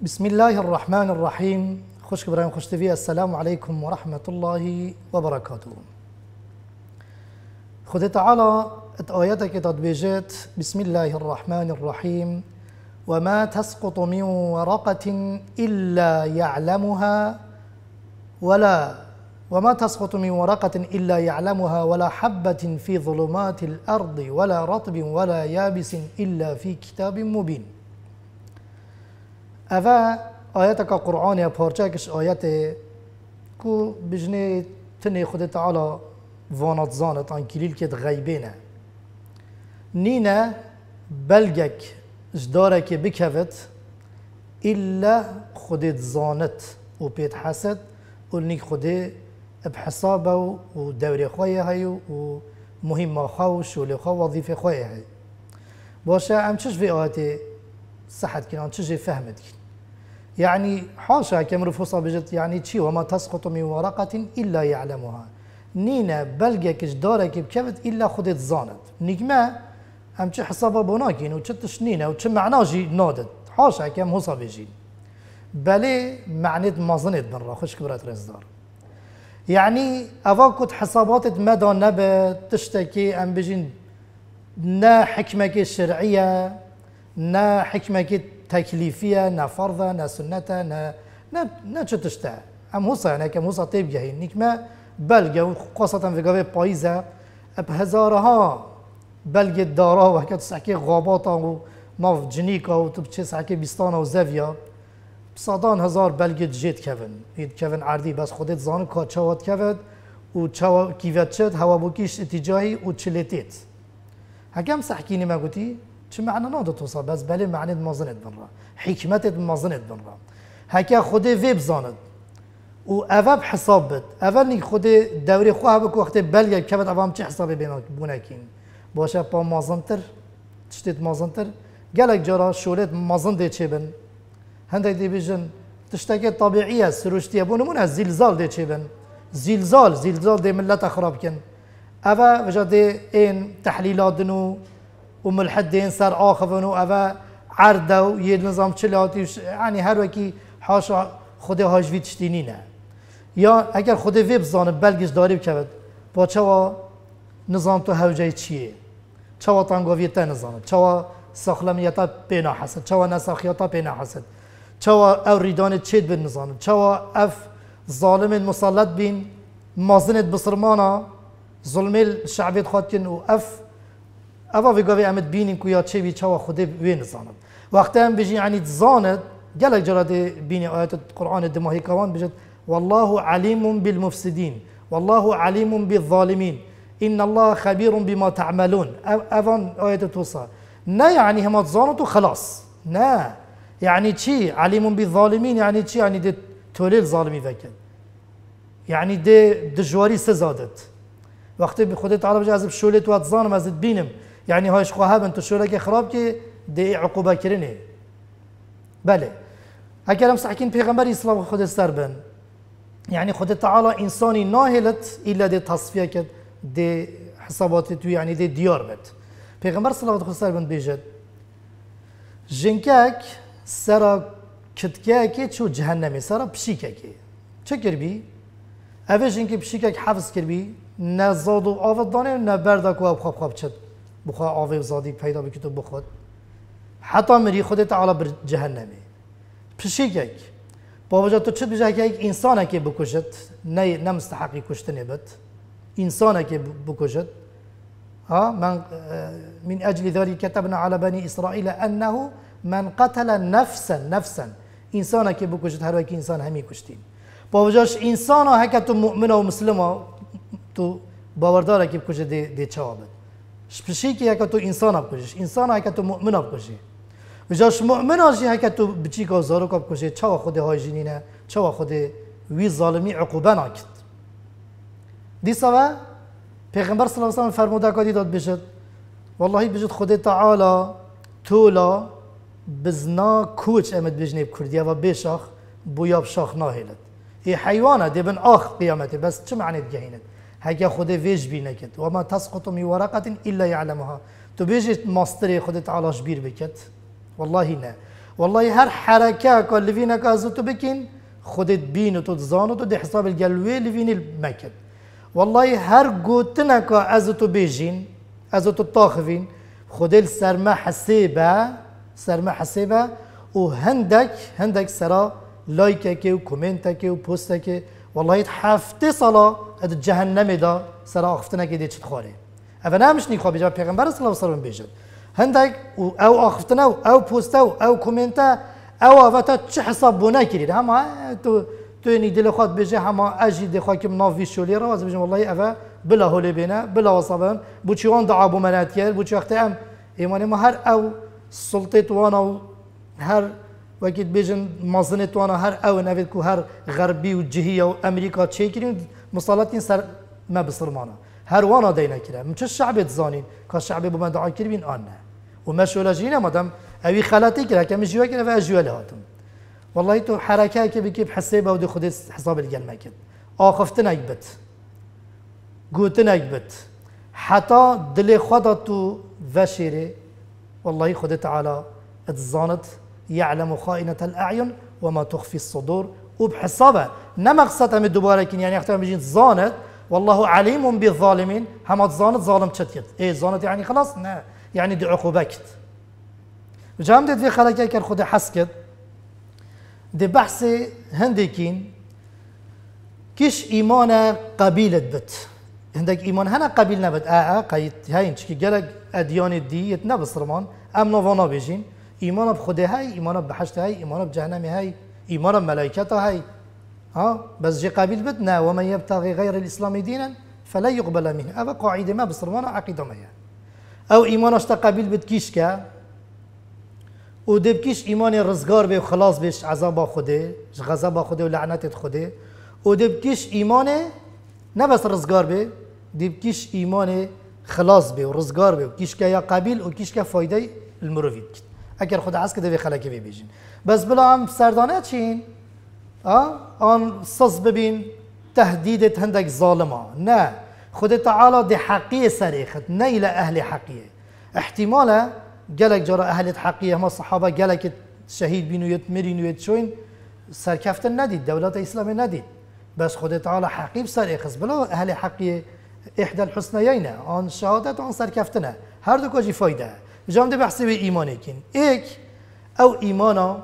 بسم الله الرحمن الرحيم خشك إبراهيم خوش تفي السلام عليكم ورحمة الله وبركاته خد تعالى اتاياتك تطبيجات بسم الله الرحمن الرحيم وما تسقط من ورقة إلا يعلمها ولا وما تسقط من ورقة إلا يعلمها ولا حبة في ظلمات الأرض ولا رطب ولا يابس إلا في كتاب مبين اوه آیت که قرآن یا پارچه کش آیت کو بجنه تنه خود تعالی وانات زانت آن کلیل کد غیبه نه نینه بلگک جداره که بکوت إلا خديت زانت و وبيت حسد ولني خدي بحسابه ودوري خويا هاي ومهمة خو شغل خو وظيفة خويا هاي باشا عم تشجفي آتي صحت كنا عم تشجفي فهمت كنا يعني حاشا كم رفوصا بجد يعني تشي وما تسقط من ورقة إلا يعلمها نينا بلغكش دارك بكفت إلا خدت زانت نجمة أم تشي حسابة بناكين وتشتش نينا وتشي معناجي نادت حاشا كم هصا بجين بلي معنيت مازنت برا راخش كبرات رزدار يعني أفا كنت حسابات مدى نبى تشتكي أم بجين نا حكمك الشرعية نا حكمك تکلیفیه نه فرضه نه سنته نه نه نه چتشته ام هوسا يعني كم هوسا طيب جاي نكما بلغة خاصة في قوي بايزة بهزارها بلغة دارا وهكا تسعكي غاباتا وماف جنيكا وتبتشي سعكي بيستانا وزافيا بصدان هزار بلغة جيت كفن يد كفن عردي بس خودت زان كاتشاوات كفت و كيفات شد هوا بوكيش اتجاهي و تشلتت هكام سحكيني ما قلتي چه معنا نادت وسا بس بله معنی مازنت بن را حکمت مازنت بن را هکه خود وی بزاند و اواب حساب بد اول نیک خود دوری خواه بک وقت بلگه که بد اوام چه حسابی بینا بونه کین باشه پا مازنتر تشتیت مازنتر گلک جارا شولت مازن دی چه بن هنده دی بیجن تشتکه طبیعیه سروشتیه بونمون از زلزال دی چه بن زلزال زلزال دی ملت خراب کن اوه وجه دی این تحلیلات دنو وملحدين سر آخفن و اوه عرده و یه نظام چلاتی یعنی هر وکی حاشا خود هاجوی تشتینی نه یا اگر خود وی بزانه بلگش داری بکود با چوا نظام تو هوجه چیه چوا تانگاویتا نظام چوا ساخلمیتا پینا حسد چوا نساخیتا پینا حسد چوا او ریدان چید بین نظام چوا اف ظالم مسلط بین مازنت بسرمانا ظلم الشعبیت خود کن و اف اوا ئەوە ڤگەوێ ئەمت بینین کو یا چێوی چاوە خودێ وێ نزانم وەختیان بژی عنی دزانت گەلێک جرا دێ بینی ئاەت قورآانە دماهیکەوان بژێت والله عليم بالمفسدين والله عليم بالظالمين إن الله خبير بما تعملون أفن آية توصى نا يعني هما تزانتو خلاص نا يعني تشي عليم بالظالمين يعني تشي يعني دي تولي الظالمي ذاك يعني دي دجواري سزادت وقت بخدي تعالى بجازب شولت واتظانم ازد بينم يعني هاش خواه بنت تو شورك خراب كي دي عقوبة كرني بله اگر هم في غمار اسلام خود السربن يعني خود تعالى انساني ناهلت الا دي تصفيه كد دي حسابات تو يعني دي ديار بد پیغمبر صلى الله عليه وسلم بيجد جنكاك سرا كتكاكي شو جهنمي سرا بشيكاكي چه كربي اوه جنكي بشيكاك حفظ كربي نه زاد و آفت دانه نبرد أكو و خواب خواب چد بخوا آوی زادی پیدا بکی تو بخود حتی میری خودت علا بر جهنمی پشی یک باوجا تو چه بجا که یک انسانه که بکشت نه نمستحقی مستحقی کشتنه بد انسانه که بکشت ها من من اجل ذلك كتبنا على بني اسرائيل انه من قتل نفسا نفسا انسانه که بکشت هر وقت انسان همی کشتیم باوجاش انسان ها که تو مؤمن و مسلم ها تو باورداره که بکشه دی, دی چوابد شپشی که که تو انسان اب کشش انسان های که تو مؤمن اب کشی و جاش مؤمن آجی های تو بچی که زارو کب کشی و خود های جنینه و خود وی ظالمی عقوبه ناکت دی سوا، پیغمبر صلی اللہ علیه و فرموده که داد بشد والله بشد خود تعالی تولا بزنا کوچ امد بجنی بکردیه و بشاخ بویاب شاخ ناهیلد ای حیوانه دیبن آخ قیامته بس چه معنی بگهیند هگه خود ویج بینه وما و ما تسقط می ورقت الا یعلمها تو بيجي ماستری خودت علاش بیر بكت والله نه والله هر حركه که فينا که تو بکن خودت بین و تو زان و تو ده حساب الگلوی لوین مکد والله هر گوتنه که از تو بیجین از تو تاخوین خودل سرما حسیبه سرما حسیبه و هندک هندک سرا لایکه که و کومنته که و پوسته که والله هفته صلاة از جهنم دا سرا اخفتنا که دیچت خواره اوه نمش نیخوا بیجا پیغمبر صلی الله علیه و بیجد هندك او اخفتنا او بوستا او كومنتا او افتا تش حساب بونا كريد هما تو تو ني دي لخوات بيجي هما اجي دي خوا كم نوفي شولي راز بيجي والله افا بلا هولي بينا بلا وصابم بوتشي اون دعا بو مناتيال بوتشي وقت ام ايماني ما هر او سلطه وانا هر وەکیت بێژن مەزنێتوانە هەر ئەوە نەوێت و هر غەربی و جهە و ئەمریکا چێکردن مساڵەتین سەر مە بسرمانە هەروانە دەینەکرە من چ شعب زانین کە شعبێ بمە داعاکردبین ئاە و مەشۆلەژی نەمەدەم ئەوی خەلاتی کرا کە مژیوەکەەوە ژوە لە هاتم والله تو حرەکەکە بکی حساب او و خودێت حساب گەلمەکرد ئاخفتنەك بت گوتنەك بت حتا دلێ خودت و والله خودت على اتزانت يعلم خائنة الأعين وما تخفي الصدور وبحسابها نمقصتها من دوباركين يعني أختم بجين زانت والله عليم بالظالمين هم زانت ظالم تشتيت ايه زانت يعني خلاص نه يعني دي عقوبكت جامدت في خلقه كان خود حسكت دي بحث هندكين كيش إيمان قبيلة بت هندك إيمان هنا قبيل نبت آآ آه قيت هاين شكي جلق أديان الدي يتنا بصرمان أم نوانا بيجين ایمان به خدا ايمان ایمان به حشت هی ایمان به جهنم هاي ایمان به ها بس جي قابل بدنا ومن يبتغي غير الاسلام دينا فلا يقبل منه هذا قاعده ما بصرمانا عقيده ما او ایمان اشتا قابل بد کیش که او دب کیش ایمان رزگار به خلاص بش عذاب خوده غضب خوده و لعنت خوده او دب کیش ایمان نه بس رزگار به دب کیش ایمان خلاص به و رزگار به کیش که یا قابل و کیش که فایده المروید اگر خدا عز کده به بی ببیجین بس بلا هم سردانه چین آن سز ببین تهدید تندک ظالما نه خود تعالی دی حقیه سریخت نه الى اهل حقیه احتمالا گلک جارا اهل حقیه ما صحابه گلک شهید بینویت مرینویت شوین سرکفته ندید دولت اسلامی ندید بس خود تعالی حقیب سریخت بلا اهل حقیه احدى الحسنيين آن شهادت آن سرکفتنه هر دو کجی فایده جامد بحثي به ايمانكين ايك او ايمانا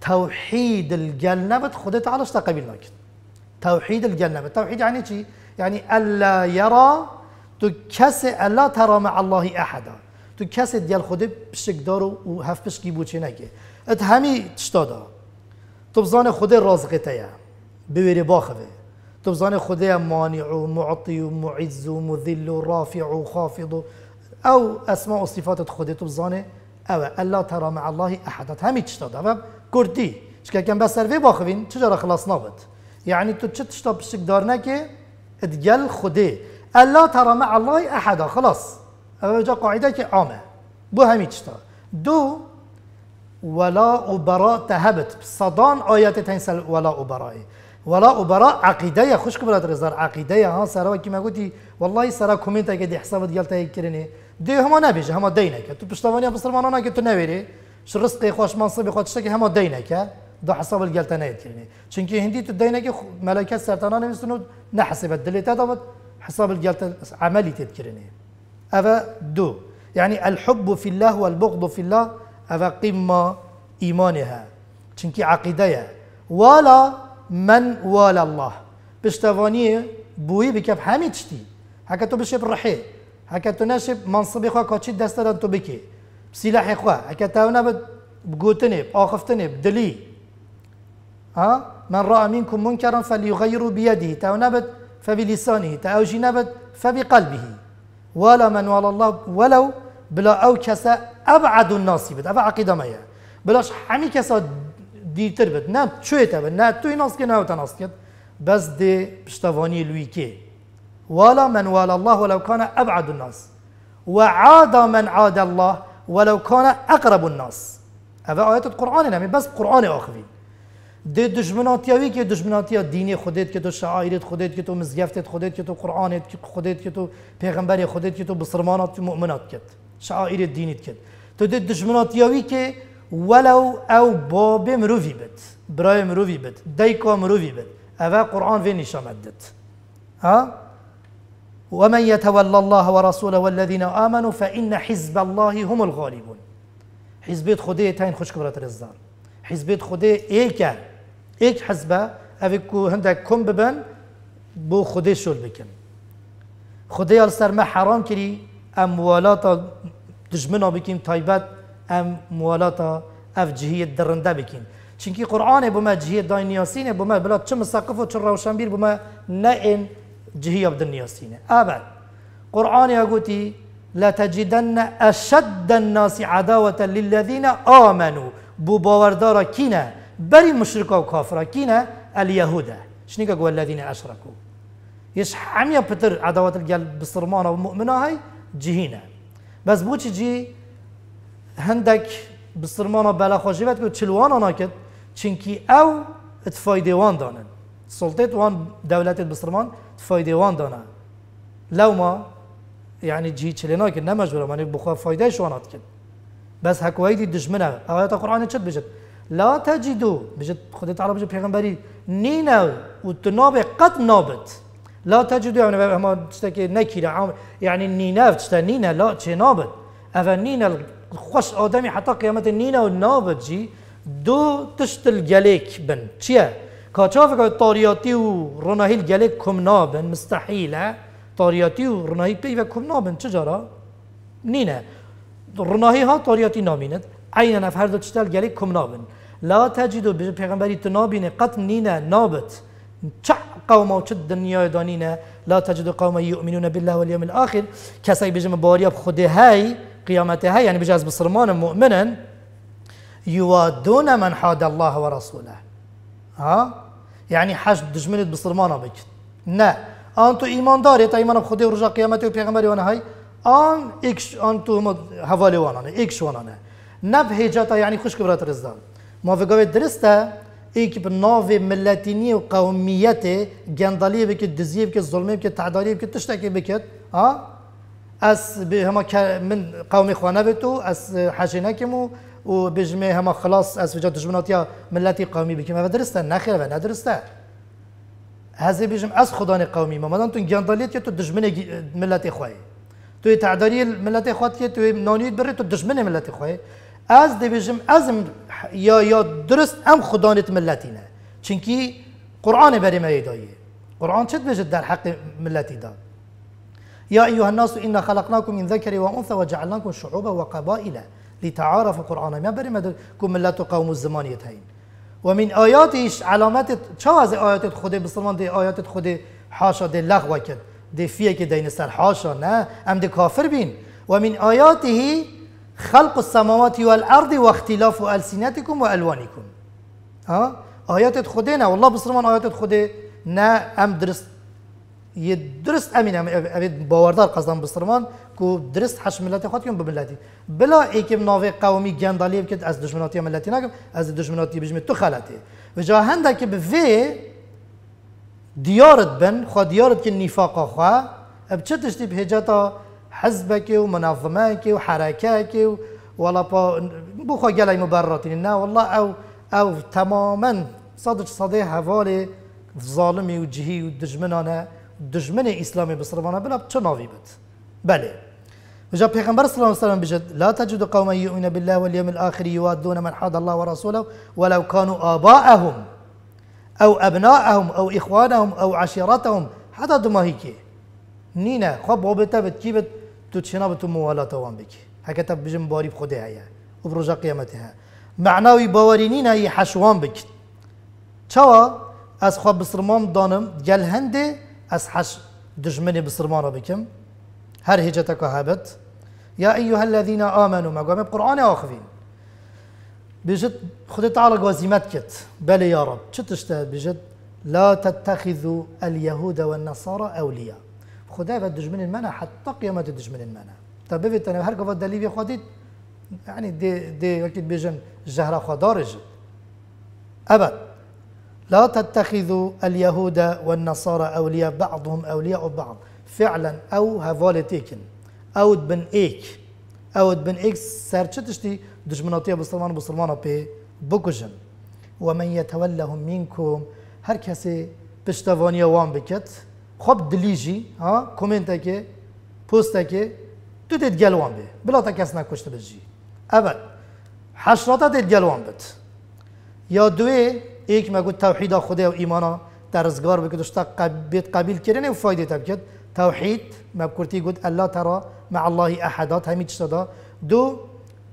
توحيد الجنة خدا تعالى استقبل لكن توحيد الجنة توحيد يعني شيء يعني ألا يرى تكس ألا ترى مع الله أحدا تكس ديال خدا بشك دارو وهف بشكي بوچي نكي ات همي تشتادا تبزان خدا رازقتيا بويري باخذه تبزان خدا مانع ومعطي ومعز ومذل ورافع وخافض او اسماء و صفات خودت بزانه او الا ترى مع الله احد همی چتا دو گردی چکه کم بسر سروی باخوین چجارا خلاص نابد یعنی تو چه تشتا پشک دار نکه ادگل خوده الا ترى الله احد خلاص او جا قاعده که عامه بو همین چتا دو ولا و تهبت صدان آیت تنسل ولا و ولا و برا عقیده خوش که برات رزار عقیده ها سرا کی مگوتی والله سرا کومنت اگه دی حساب دیالتا کرنه دي هما نابێژە هەمە دينك تو پشتوانیا بسرماناناکە تو نەوێری خوش منصب خۆشمان سبی هما هەمە دەینەکە دو حسب الجلتە نەیتێنێ چونکی هندی تو دەینەکە مەلەکە سەرتانان نویستن و نەحسبت دلێتە دەوت حساب الجلتا عملی تێبکردێ هذا دو يعني الحب في الله والبغض في الله هذا قمة إيمانها چنكي عقيدة ولا من ولا الله بشتوانيه بوي بكف حامي تشتي هكا تو بشي برحيه هكا تناسب منصبي خوا كوتشي دستة بكي بسلاحي خوا هكا تاونا بقوتني بأخفتني بدلي ها من رأى منكم منكرا فليغير بيده تاونا بد فبلسانه تاوجي نبد فبقلبه ولا من ولا الله ولو بلا او كسا ابعد الناس بد ابعد عقيده مايا بلاش حمي كسا دي تربت نات شو بد نات توي ناس كي ناوتا بس دي بشتافوني لويكي ولا من والى الله ولو كان أبعد الناس وعاد من عاد الله ولو كان أقرب الناس هذا آيات القرآن نمی بس قرآن آخوی ده دشمناتیاوی که دشمناتیا دینی خودت که تو شعائرت خودت که تو مزگفتت خودت که تو قرآنت خودت که تو پیغمبر خودت که تو بسرمانات و مؤمنات کرد شعائر دینیت کرد تو ده دشمناتیاوی که ولو او باب مروفي بد براي مروفي بد دیکا مروفي بد هذا قرآن في نشان مدد ها ومن يتولى الله ورسوله والذين آمنوا فإن حزب الله هم الغالبون حزب خدي تاين خوش كبرت الزار حزب خدي إيكا إيك حزبة أفكو هندك كم ببن بو خدي شول بكن خدي السر ما حرام كري أموالات دجمنا بكين طيبات أم أموالات أف جهية درنده بكين چونکی قرآن بما جهية داين ياسين بما بلا چه ساقف و چه روشنبير بما نئن جهي بدنيا سينة أبد قرآن يقول لتجدن أشد الناس عداوة للذين آمنوا بو كينة كينا بري مشركا كينة كينا اليهود شنو قال الذين أشركوا يش حمية بتر عداوة الجل بصرمانة ومؤمنة هاي جهينا بس بوش جي هندك بصرمانة بلا خوشيبت كو تلوانا ناكد چنكي أو اتفايدة وان دانن سلطة وان دولة بصرمان فایده وان دانه لو ما يعني جي تشلينا كن مجبورة ماني بخواه فایده شوانات کن بس هكويدي دشمنة آیات قرآن تشد بجد لا تجدوا بجد خد تعالی بجد پیغمبری پیغمبري نينا وتناب قد نابت لا تجدوا يعني هما تشتكي نكيرة يعني نينا تشتا نينا لا چه نابت أفا نينا خوش آدمی حتی قیامت قيامة نينا نابت جی دو تشتل جليك بن چیه؟ كاتشافك طارياتيو ورناهيل جالك كم نابن مستحيلة طارياتيو ورناهيل بيفا كم نابن تجارة نينا رناهي ها طارياتي نامينت عينا نفهر دو تشتال جالك كم نابن لا تجدو بيغمبري تنابين قط نينا نابت چع قوما و چد دنیا دانینه لا تجد قوما يؤمنون بالله واليوم الآخر کسایی بجم باریا بخوده هاي قیامت هاي يعني بجاز بصرمان مؤمنا يوادون من حاد الله ورسوله ها يعني حشت دجمنت بسرمانا بك نا انتو ايمان دار يتا ايمان بخده خدا قيامته رجا قیامت و وانا آن اكش انتو تو وانا اكش وانا نب هجاتا يعني خوش کبرات رزدان موافقه درسته ایک درستا ايك ملتینی و قومیت گندالی بك دزیه بك الظلمي بك تعدالی بك تشتکی بکت ها اس بهما من قومي خوانا بتو اس از مو و بجمه همه خلاص از دشمناتی ها ملتی قومی بکیم و درسته نخیر و ندرسته هزه بجم از خداني قومی ما مدان تون گندالیت یا تو دشمن ملت خواهی تو تعداری ملت خواهد که تو نانیت بره تو دشمن ملت خواهی از بجم از یا یا درست ام خدانت نه چنکی قرآن بری ما قرآن چت بجد در حق ملتی دا یا ایوه الناس إنا خلقناكم من ذكر وأنثى وجعلناكم شعوبا وقبائل لتعارف قرآن ما بري ما کو ملت و قوم و زمانیت هین و من آیاتش علامت چه از خود بسلمان خود حاشا دي لغوة كد دي فيه كد دین سر حاشا نا ام دي كافر بين ومن آياته خلق السماوات والارض واختلاف السنتكم والوانكم ها آه؟ آيات خود نا والله بسلمان آيات خود نا ام درست يدرس درست امین ام باوردار بسرمان بسلمان کو درست حش ملتی خود کن به ملتی بلا ایکم ناوی قومی گندالی بکد از دشمناتی ملتی نگم از دشمناتی بجم تو خلطه و جا هنده که به وی دیارت بن خو دیارت که نفاقا خوا اب چه تشتی به جاتا هجتا حزبك ومنظمك وحركاتك ولا با خو جلاي مبرراتين نه والله او او تماما صدق ظالمی و جهی و ودجمنانا دجمن اسلامی بصرمانا بلا تشنافي بت بله وجاء پیغمبر صلى الله عليه وسلم بجد لا تجد قوما يؤمن بالله واليوم الآخر يوادون من حاد الله ورسوله ولو كانوا آباءهم أو أبناءهم أو إخوانهم أو عشيرتهم حتى دماهيكي نينا خب وبتا بتكيبت تتشنا بتو موالاتا وان بك هكذا بجم باري خدها يعني وبرجا قيامتها معناوي باورينين هي حشوان بك چوا از خب بسرمان دانم جل هندي از حش دجمني بسرمان بكم هر که هابت يا أيها الذين آمنوا ما قام قرآن آخفين بجد خود تعالى قوازيمت کت بله يا رب شتشتا بجد لا تتخذوا اليهود والنصارى أولياء خدا بدجمن المنا حتى قيامة الدجمن المنا طب بفت أنا هر قفا دليل يخديت يعني دي دي أكيد بيجن الجهرة خدارج أبد لا تتخذوا اليهود والنصارى أولياء بعضهم أولياء بعض فعلا ئەو هەڤالێتێکن ئەوت بن ئێک ئەوت بن ئێک سەرچە تشتی دژمنەتیە بسلمان بسلمانە پێ بکوژن ومن يتولهم منكم هەر کەسێ پشتەوانیە وان بکەت خۆب دلیژی ها کمنتێکێ پۆستێکێ تو دێت گەلوان بێ بڵاتە کەس نەکوشتە بژی ئەبەت حەشراتە دێت گەلوان بت یا دوێ ئێک مەگوت تەوحیدا خودێ و ئیمانە دەرزگار بکە شتا بێت قبیل کرێنێ و فایدێتە بکەت توحيد ما بكرتي قد ألا ترى مع الله أحدات هميج صدا دو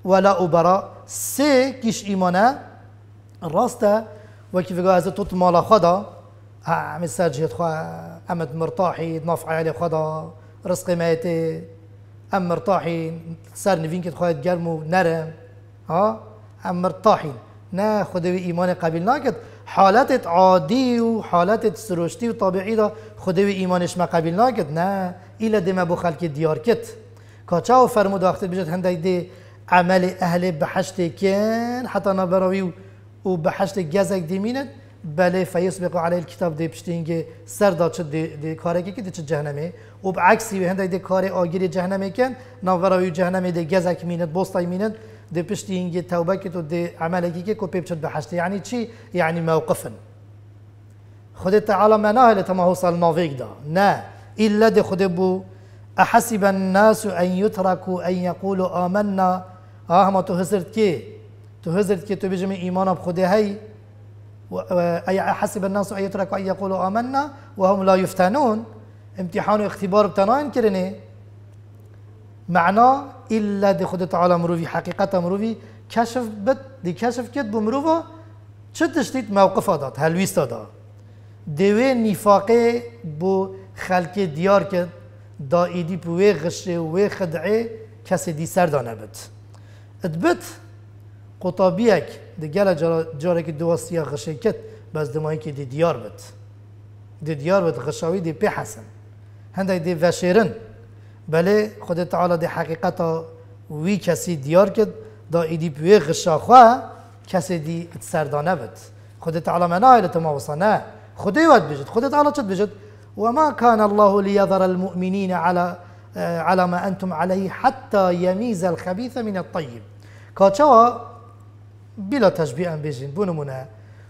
ولا أبرا سي كيش إيمانا راستا وكيف قال هذا توت مالا خدا عم ساجد خوا أمد مرتاحي نافع علي خدا رزقي ميتي أم مرتاحي سار نفين كت خوا تجرمو نرم ها أم مرتاحي نا خدوي إيمان قبل ناكد حالت عادي وحالات سروشتي وطبيعي ده خدوی ایمانش ما قبیل ناکد نه ایلا دیما بو خلکی دیار کت کاچاو فرمود وقتی بجد هنده دی عمل اهل بحشت کن حتی نبراوی و بحشت گزک دیمیند بله فیس بقو علی الكتاب دی پشتین که سر داد چه دی, کاره که دی چه جهنمه و بعکسی به هنده دی کار آگیری جهنمه کن نبراوی جهنمه دی گزک میند بوستای میند دی دي بشتي ينجي توبك دي عملك که كو بيبشت بحشت یعنی چی؟ یعنی موقفن خود تعالى ما ناهل تما هوصل نوفيك دا نا إلا دي خدا بو أحسب الناس أن يتركوا أن يقولوا آمنا آه ما تهزرت كي تهزرت كي تبجمي إيمانا بخدا هي أي أحسب الناس أن يتركوا أن يقولوا آمنا وهم لا يفتنون امتحان واختبار بتناين كرني معنا إلا دي خود تعالى مروفي حقيقة مروفي كشف بت دي كشف كتب مروفا چه تشتيت موقف داد هلویست داد دوی نفاقه بو خلک دیار که دا ایدی بو وی غشه وی خدعه کسی دی سر دانه بد ادبت قطابیک دی گل جاره که دواستی غشه کت بس دمایی که دی دیار بد دی دیار بد غشاوی دی پی حسن هنده دی وشیرن بله خود تعالی دی حقیقت وی کسی دیار کد دا ایدی بو وی غشه خواه کسی دی سردانه بد خود تعالی منایل تما وصانه خدي ود بجد خدي تعالى تشد بجد وما كان الله ليذر المؤمنين على آه، على ما أنتم عليه حتى يميز الخبيث من الطيب كاتشوا بلا تشبيه ام بجين بنمونا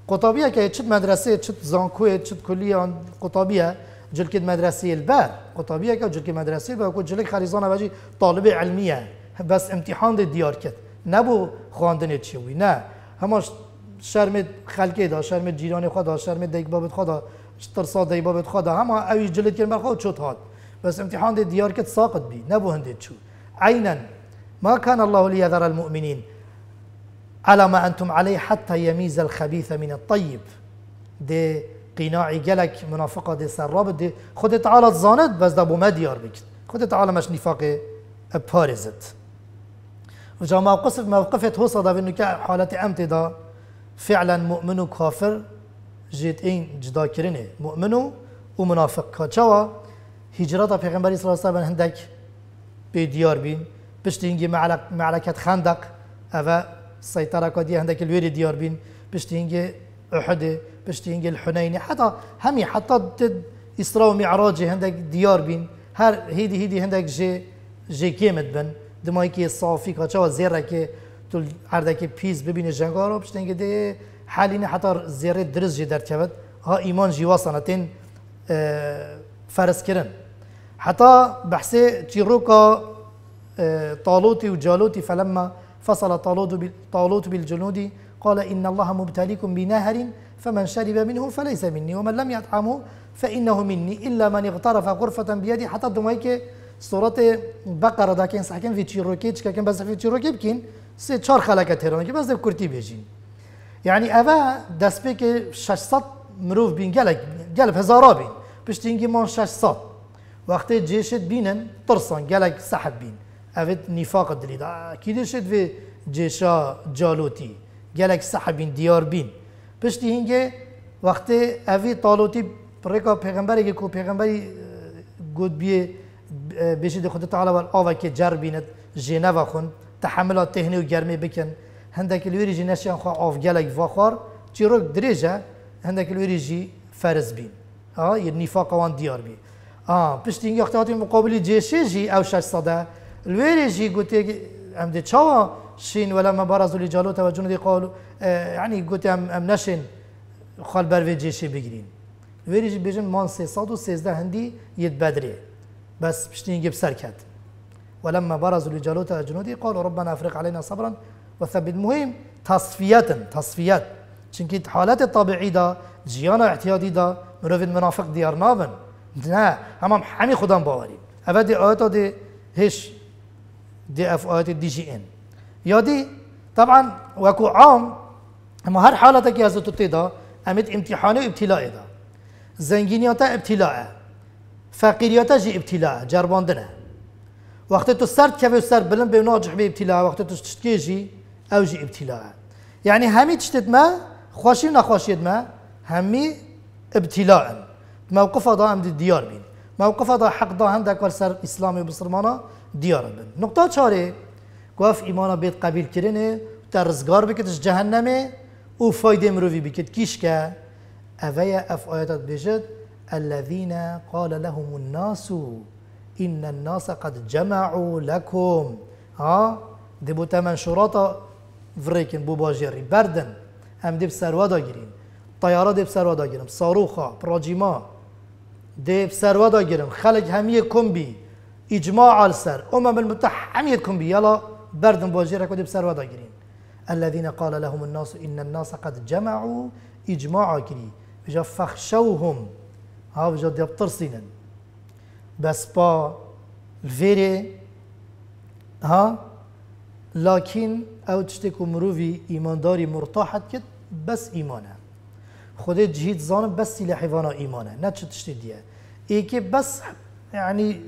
قطابية كي تشد مدرسة تشد زانكوية تشد كلية قطابية جلك مدرسة البار قطابية كي جلك مدرسة بكو جلك خريزانة بجي طالب علمية بس امتحان دي ديار كت نبو خواندن تشوي نه همش شرم خلکی دا شرم جیران خدا شرم دیک بابت خدا ترسا دی بابت خدا هم او جلد کرد خود چوت هات بس امتحان دی دیار کت ساقت بی نبو هندید چو عینا ما كان الله ليذر المؤمنين على ما أنتم عليه حتى يميز الخبيث من الطيب دي قناعي جلك منافقة دي سراب دي خد تعالى تزاند بس دابو ما ديار بكت خد تعالى مش نفاق بارزت وجا موقف موقفت هو صدا بأنه حالة امت دا فعلا مؤمن كافر جيت اين جدا مؤمن ومنافق كاچوا هجرة پیغمبر صلى الله عليه وسلم هندك بديار بين بشتينجي معركة خندق أفا سيطرة كودية هندك الويري ديار بين بشتينجي أحد بشتينجي الحنين حتى همي حتى إسراء ومعراج هندك ديار بين هر هيدي هيدي هندك جي جي كيمت بن دمايكي صافي كاتشوا زيركي تو اردکی پیز ببینه جنگا رو بشنه که ده حال اینه حتی زیره درز جی در کبد ها ایمان جی واسانتین اه، فرس کرن حتى بحثي تيروكا اه، طالوت وجالوت فلما فصل طالوت بالجنودی قال إن الله مبتليكم بنهر فمن شرب منه فليس مني ومن لم يطعمه فإنه مني إلا من اغترف غرفة بيدي حتى دمويك سورة بقرة داكين ساكن في تشيروكي تشكاكين بس في تشيروكي بكين سه چهار خلک تهران که بس کرتی بیجین یعنی اوه دست به که 600 مروف بین گلک گلب هزارا بین پشت اینگی ما 600 وقتی جیشت بینن ترسان گلک سحب بین اوه نفاق دلید کی دشت و جیشا جالوتی گلک سحب بین دیار بین پشت اینگه وقتی اوه طالوتی پرکا پیغمبری که کو پیغمبری گود بیه بشید خود تعالی و آوه که جر بیند جنه و خوند تحمل تهنی و گرمی بکن هندک لوری جی نشیان خواه آفگلک واخوار چی روک دریجه هندک لوری جی فرز بین آه یه نفاق وان دیار بی آه پشتی این اختیاتی مقابلی جیشی جی او شش ساده لوری جی گوتی ام دی چاوا شین ولما برزوا لجالوت و جنودی قالوا یعنی گوتی ام, ام نشین خال بر جیشی بگیرین لوری جی بیجن مان 313 هندی ید بدره بس پشتی این گب سر کرد ولما برزوا لجالوت وجنوده قالوا ربنا افرغ علينا صبرا وثبت المهم تصفيات تصفيات چونکی حالات الطبيعية دا جيانا احتیادی دا مروف منافق ديار نافن نا همم همی خدام باوري اول دي آیت دي هش دي اف آيات دي جي ان يا دي طبعا وكو عام اما هر حالتك يا زوتوتي دا امت امتحانه وابتلاء دا زنگينياتا ابتلاء فقيرياتا جي ابتلاء دنه وقت تو سر كيف سرد بلن بي ناجح بي ابتلاء وقت تو تشتكيجي او جي ابتلاء يعني همي تشتت ما خوشي نخوشي ما همي ابتلاء موقف ضا عند الديار بين موقف دا حق هم عندك سر اسلامي وبصرمانا ديار بين نقطة شاري قاف ايمانا بيت قبيل كرينه ترزقار بكتش جهنمه و فايده مروفي بكت كيشكا اوه أف آياتات بجد الذين قال لهم الناس إن الناس قد جمعوا لكم ها آه؟ دي بو من شرطة فريكن بو باجيري بردن هم دي بسروا داگیرین طيارة دي بسروا داگیرم صاروخا براجيما دي بسروا داگیرم خلق همية كمبي إجماع على السر أمم المتحدة همية كمبي يلا بردن باجيرك ودي بسروا داگیرین الذين قال لهم الناس إن الناس قد جمعوا إجماعا كري بجا فخشوهم ها آه، بجد دي بس با الویره ها لکن او تشتک و ایمان ایمانداری مرتاحت کد بس ایمانه خود جهید زانه بس سیل حیوانا ایمانه نه چه دیه دیه ای که بس يعني یعنی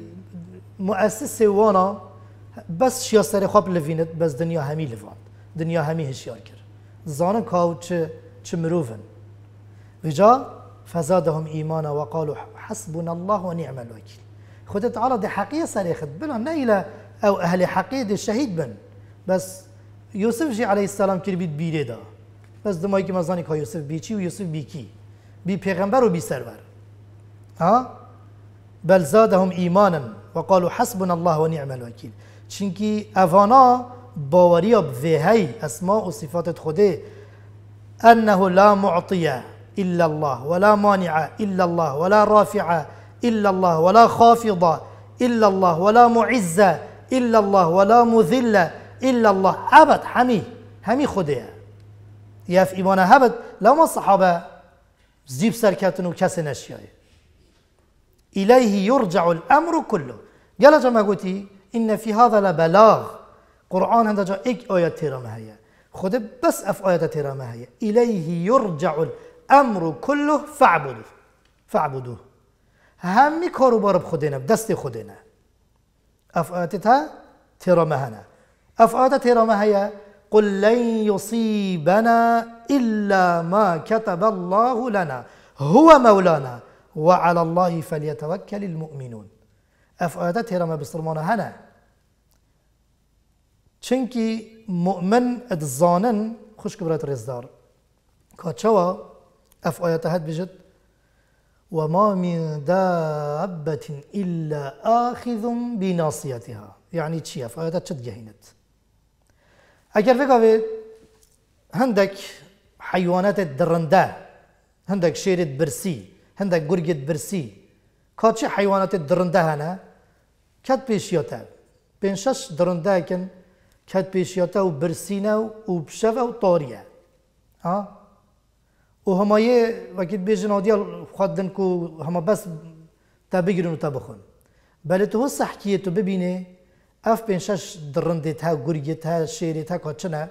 مؤسس وانا بس شيا سر خواب لفينت بس دنیا همی لفان دنیا همی هشیار کرد زانه کاو چه مروفن وجا فزادهم ایمانه و حسبنا الله و الوکیل خدت عرض حقيقي صريخ بلهم نيلة أو أهل حقيقة الشهيد بن بس يوسف جي عليه السلام كير بيت بيري دا بس دماغي كما كا يوسف بيتشي ويوسف بيكي بي پیغمبر و بي سرور ها بل زادهم ايمانا وقالوا حسبنا الله ونعم الوكيل چنكي أفانا باوريا بذيهي اسماء و صفات انه لا معطيه الا الله ولا مانع الا الله ولا رافع إلا الله ولا خافضة إلا الله ولا معزة إلا الله ولا مذلة إلا الله أبد حمي همي خديا يا في إيمانه أبد لما الصحابة زيب سركاتن وكسن أشياء إليه يرجع الأمر كله قال جماعة قلتي إن في هذا لبلاغ قرآن هندجا جاء إك آية تيرامه هي خود بس أف آية تيرامه هيا إليه يرجع الأمر كله فاعبدوه فاعبدوه همی کارو بارب худе دست дасти худе не афъатита теромаҳа не афъата теромаҳая قل لن يصيبنا إلا ما كتب الله لنا هو مولانا وعلى الله فليتوكل المؤمنون أفؤاتا تيرما بسترمونا هنا چنكي مؤمن اتزانن خوش كبرات رزدار كاتشوا أفؤاتا هاد بجد وما من دابة إلا آخذ بناصيتها يعني فهذا تشد جهينت أكر فيك هندك حيوانات الدرنده هندك شيرة برسي هندك قرقة برسي كاتش حيوانات الدرنده هنا كات بيشيوتا بين شش درنده كات بيشيوتا وبرسينا وبشفا وطوريا ها او همایه وقتی بیشتر نادیال خواهدن کو همه بس تا بگیرن و تا بخون بله تو صح کیه تو ببینه اف پنج شش درنده تا گرگه تا شیره تا کاتشنه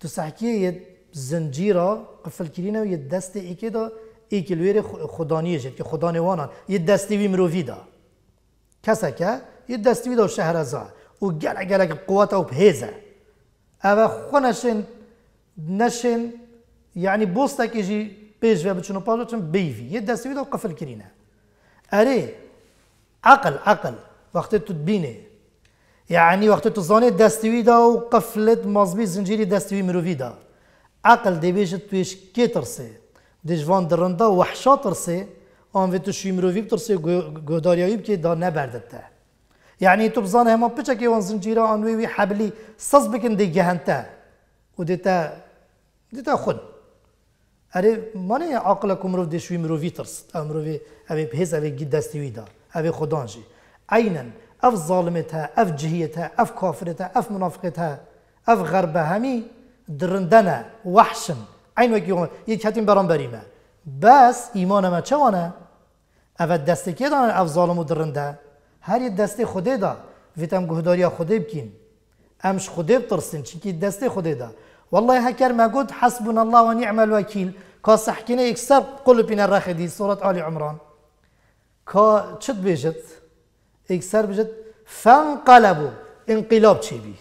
تو صح کیه یه زنجیرا قفل کرینه و یه دست ایکی دا ایکی لویر خدانیه جد که خدانه وانان یه دستی وی مروفی دا کسا که یه دستی وی دا شهر ازا و گلگ گلگ قوات او بهزه اوه خونشن نشن يعني بوستا كيجي بيج فيها بتشنو باجو بيفي يد سويدة وقفل الكرينا أري عقل عقل وقت تبيني يعني وقت تزوني داستويدا وقفلت مزبي زنجيري داستوي مروفيدا عقل دي بيج تويش كي ترسي ديش فان درندا وحشا ترسي ان في تشوي مروفي بترسي غوداريا يبكي دا نبردتا يعني تبزان هما بيتشا كي وان زنجيرا انوي وي حبلي صصبك دي جهنتا وديتا ديتا خد اره من عقل کمرو دشوی مروی ترس امروی اوی بهز اوی گی دستیوی دا اوی خدانجی اف ظالمت ها اف جهیت اف کافرتا اف منافقتا اف غرب همی درندن وحشن عین وکی غمر یک کتیم برام بریمه بس ایمان ما چوانه او دستی که دان اف ظالم و درنده هر یه دستی خوده دا ویتم گهداری خوده بکین امش خوده بترسین چونکی دستی خوده دا والله هكر قد حسبنا الله ونعم الوكيل كا سحكينا يكسر بنا الرخدي سورة آل عمران كا شد بيجت يكسر بيجت فانقلبوا انقلاب چی بی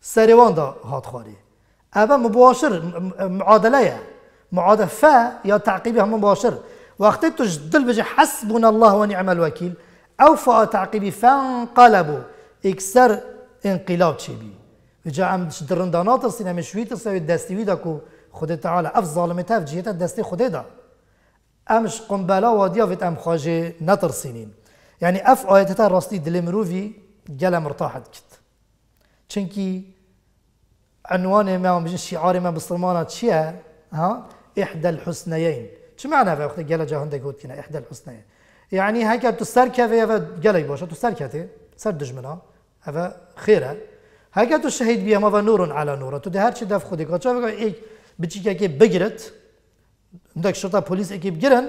سریوان دا هات خاري أبا مباشر معادله معادله فا يا تعقيبها هم مباشر وقت تجدل بجد حسبنا الله ونعم الوكيل أوفى او فا فانقلبوا يكسر انقلاب چی جام ام درندانات سینه مشوی تر سوی دستی ویدا کو خود تعالی اف ظالم تف جیت دستی خود دا امش قنبلا وادیا ویت ام خاجه نتر سینین یعنی اف آیت تا راستی دل مروی گل مرتاحت کت چنکی عنوان ما مجن شعار ما بسلمانا چیه ها احدى الحسنيين چه معنى في وقت گل جهان دگوت کنه احدى الحسنيين يعني هكا تسر كافي هذا قلق باشا تسر هذا سر دجمنا هذا خيره اگر تو شهید بیام و نورون علی نورا تو ده هر چی دف خودی کاچا بگو یک بچیکه که بگیرت دک شرطه پلیس اکیب بگیرن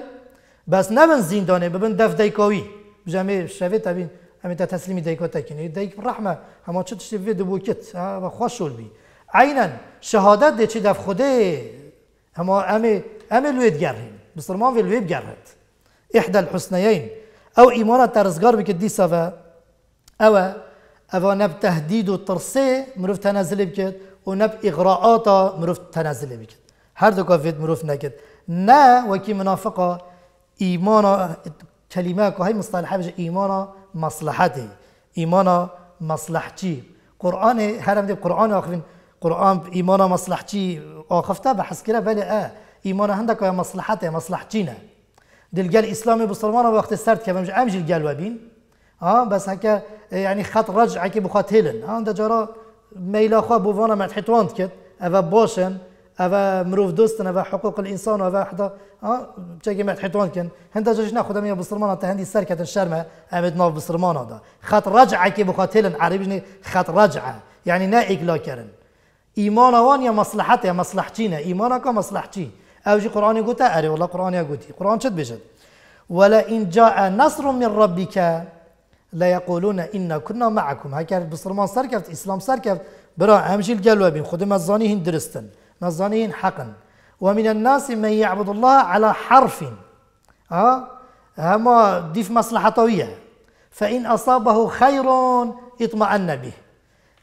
بس نبن زندانه ببن دف دیکاوی بجامه شوی تبین همه تا تسلیم دیکا تکینه دیک رحمه همه چه تشتی وید بو کت و خوش شول بی عینا شهادت ده چی دف خوده همه امی همه لوید گرهیم بسرمان وی لوید گرهد احدی الحسنیین او اماره ترزگار بکد دیسا و او اوه نب تهدید و ترسه مروف تنزل بکد و نب اغراعات مروف تنزل بکد هر دو کافید مروف نکد نه وکی منافقا ایمانا کلمه که های مصطلحه بشه ایمانا مصلحته ایمانا مصلحچی قرآن هرم دی قرآن آخرین قرآن ایمانا مصلحچی آخفته بحس کرده بله اه ایمانا هنده که مصلحته مصلحچی نه دلگل اسلام بسلمان وقت سرد که بمجه امجل گل وبین ها بس هكا يعني خط رجع كي بخات هيلن ها انت جرا ميلا خو بوفانا ما تحتوانت كت افا بوشن افا مروف دوستن افا حقوق الانسان افا حدا ها تشكي ما تحتوان كن هند جاش ناخذ ميا بصرمان تا هندي سركه الشرمه امد ناف بصرمان هذا خط رجع كي بخات هيلن عربي خط رجع يعني نائك لا كرن ايمان وان يا مصلحتي يا مصلحتينا ايمانك مصلحتي او جي قران يقول اري والله قران يقول قران شد بجد ولا ان جاء نصر من ربك لا يقولون إن كنا معكم هكذا بصرمان سركفت إسلام سركفت برا أمشي القلوة بين خد مزانيهن درستن مزانيهن حقا ومن الناس من يعبد الله على حرف ها آه؟ هما ديف طوية فإن أصابه خير اطمأن به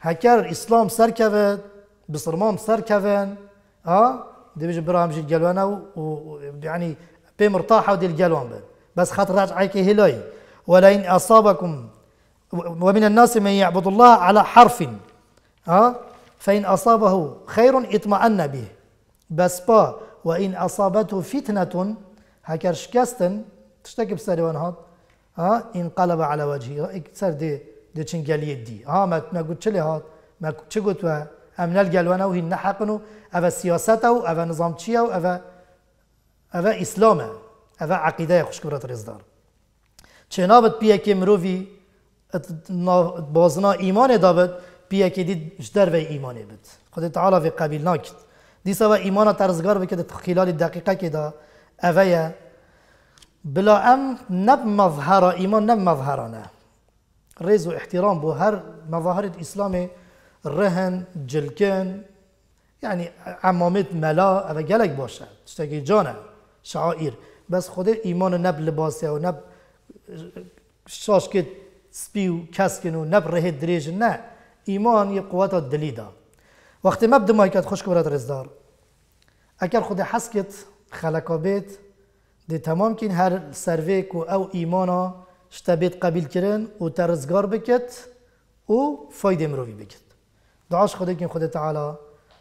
هكذا الإسلام سركفت بصرمان سركفن ها آه؟ دي بيجي برا أمشي القلوة ويعني بمرتاحة ودي القلوة بس خاطر راجعك هلاي ولئن أصابكم ومن الناس من يعبد الله على حرف ها فإن أصابه خير اطمأن به بس با وإن أصابته فتنة هكر شكستن تشتكي بسريوان هاد ها انقلب على وجهه اكتر دي دي چنگلی يدي ها ما ما قلت لي هاد ما چه قلت ها امنال قلوانا و هن حقنو افا سياسته و او نظام چیه و افا او اسلامه عقيده عقیده خوشکبرت رزدار چه نابد پی که مروی بازنا ایمان دابد پی که دید جدر و ایمانه بد خود تعالی و قبیل ناکد دیسا و ایمان ترزگار بکد خلال دقیقه که دا اوه بلا ام نب مظهر ایمان نب مظهرانه ریز و احترام بو هر مظاهر اسلام رهن جلکن یعنی عمامت ملا و گلک باشه تشتگی جانه شعائر بس خود ایمان نب لباسه و نب شاش كت سبيو كاسكنو و نب ره دریج إيمان ایمان الدليدا وقت ما دا مايكات خوش کبرت رزدار أكر خود حسكت خلقا بيت دي تمام كين هر سرويك او إيمانا شتابيت قبيل كرن و ترزگار بكت و فايد مروی بكت دعاش خدا كين خود تعالى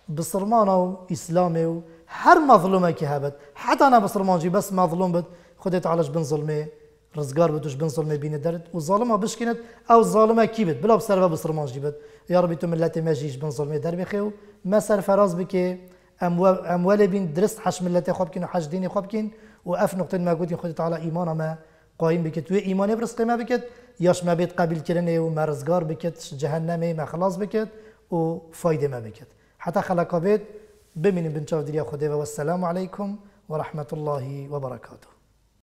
بصرمانا و اسلام و هر مظلومه که هبت انا بصرمان جي بس مظلوم بد خدا تعالى جبن ظلمي رزقار بدوش بن ظلمي بين درد وظالمه ظالمه او ظالمه كيبت بلا بسرفه بسرمان جيبت يا ربي ربی تو ملت بن ظلمي در بخیو ما سر فراز بك اموال بين درست حش ملت خواب وحش ديني حش دین و اف نقطه ما قلت خدي تعالى ايمان ما قايم بكت تو ايمان برست ما بكت ياش ما بيت قابل كرني و رزقار بكت جهنمي ما خلاص بكت و فایده ما بکت حتى خلقا بيت بمن بنچاو دلیا خوده و والسلام عليكم ورحمة الله وبركاته